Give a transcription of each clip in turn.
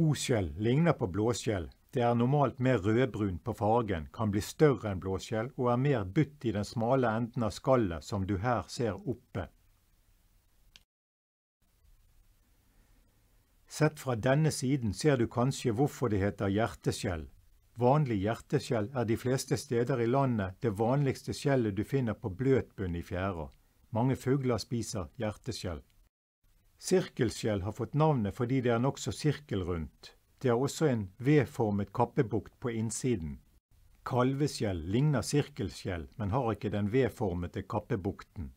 Oskjell ligner på blåskjell. Det er normalt mer rødbrun på fargen, kan bli større enn blåskjell og er mer butt i den smale enden av skallet som du her ser oppe. Sett fra denne siden ser du kanskje hvorfor det heter hjerteskjell. Vanlig hjerteskjell er de fleste steder i landet det vanligste skjellet du finner på bløt bunn i fjæra. Mange fugler spiser hjerteskjell. Sirkelskjell har fått navnet fordi det er nokså sirkelrundt. Det har også en V-formet kappebukt på innsiden. Kalveskjell ligner sirkelskjell, men har ikke den V-formete kappebukten.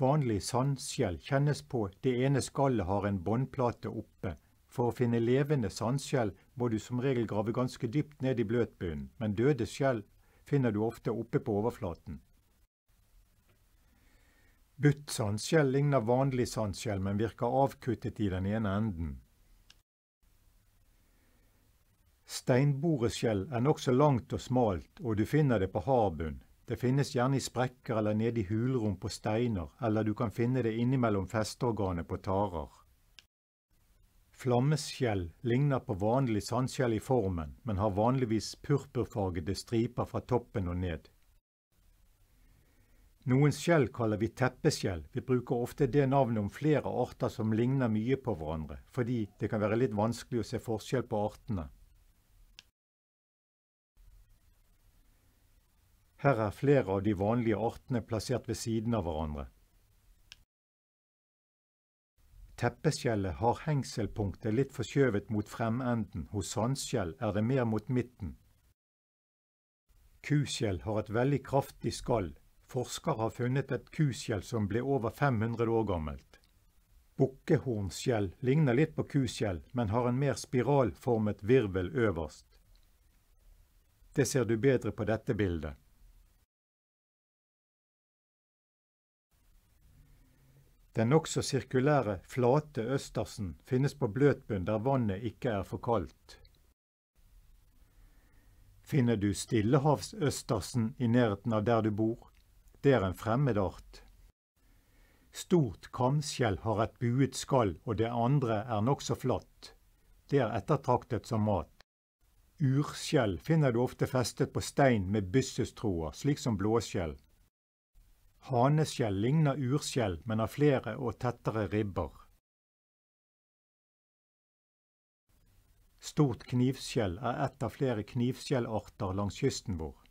Vanlig sandskjell kjennes på det ene skallet har en båndplate oppe. For å finne levende sandskjell må du som regel grave ganske dypt ned i bløtbunnen, men døde skjell finner du ofte oppe på overflaten. Butt sandskjell ligner vanlig sandskjell, men virker avkuttet i den ene enden. Steinboreskjell er nokså langt og smalt, og du finner det på hardbunn. Det finnes gjerne i sprekker eller nede i hulrom på steiner, eller du kan finne det innimellom festeorganet på tarer. Flammeskjell ligner på vanlig sandskjell i formen, men har vanligvis purpurfargede striper fra toppen og ned. Noen skjell kaller vi teppeskjell. Vi bruker ofte det navnet om flere arter som ligner mye på hverandre, fordi det kan være litt vanskelig å se forskjell på artene. Her er flere av de vanlige artene plassert ved siden av hverandre. Teppeskjellet har hengselpunktet litt forskjøvet mot fremenden, hos sandskjell er det mer mot midten. Kuskjell har et veldig kraftig skall, Forskere har funnet et kuskjell som ble over 500 år gammelt. Bukkehornskjell ligner litt på kuskjell, men har en mer spiralformet virvel øverst. Det ser du bedre på dette bildet. Den nokså sirkulære, flate østersen finnes på bløtbunn der vannet ikke er for kaldt. Finner du stillehavsøstersen i nærheten av der du bor, det er en fremmed art. Stort kamskjell har et buet skall, og det andre er nokså flatt. Det er ettertraktet som mat. Urskjell finner du ofte festet på stein med byssestroer, slik som blåskjell. Haneskjell ligner urskjell, men har flere og tettere ribber. Stort knivskjell er ett av flere knivskjellarter langs kysten vår.